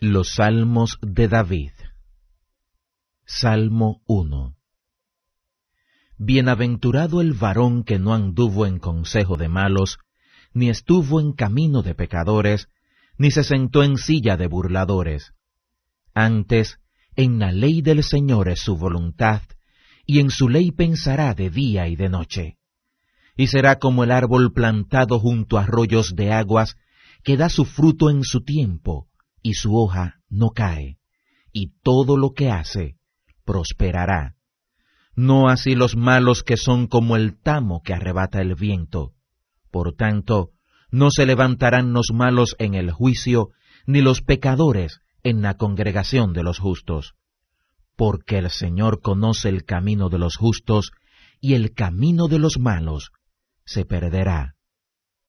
Los Salmos de David Salmo 1 Bienaventurado el varón que no anduvo en consejo de malos, ni estuvo en camino de pecadores, ni se sentó en silla de burladores. Antes, en la ley del Señor es su voluntad, y en su ley pensará de día y de noche. Y será como el árbol plantado junto a arroyos de aguas, que da su fruto en su tiempo, y su hoja no cae, y todo lo que hace prosperará. No así los malos que son como el tamo que arrebata el viento. Por tanto, no se levantarán los malos en el juicio, ni los pecadores en la congregación de los justos. Porque el Señor conoce el camino de los justos, y el camino de los malos se perderá.